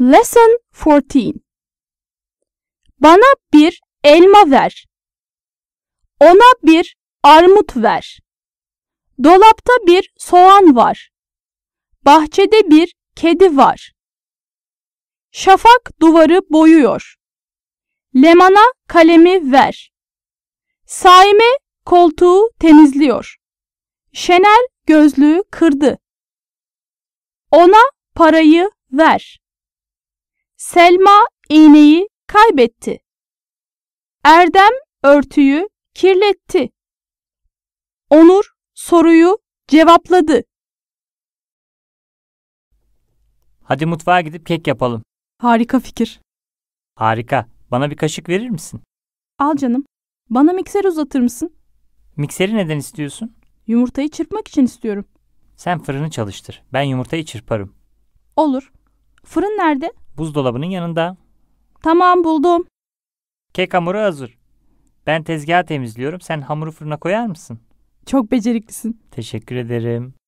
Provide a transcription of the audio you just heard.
Lesson 14 Bana bir elma ver. Ona bir armut ver. Dolapta bir soğan var. Bahçede bir kedi var. Şafak duvarı boyuyor. Lemana kalemi ver. Saime koltuğu temizliyor. Şenel gözlüğü kırdı. Ona parayı ver. Selma iğneyi kaybetti. Erdem örtüyü kirletti. Onur soruyu cevapladı. Hadi mutfağa gidip kek yapalım. Harika fikir. Harika. Bana bir kaşık verir misin? Al canım. Bana mikser uzatır mısın? Mikseri neden istiyorsun? Yumurtayı çırpmak için istiyorum. Sen fırını çalıştır. Ben yumurtayı çırparım. Olur. Fırın nerede? Buzdolabının yanında. Tamam buldum. Kek hamuru hazır. Ben tezgahı temizliyorum. Sen hamuru fırına koyar mısın? Çok beceriklisin. Teşekkür ederim.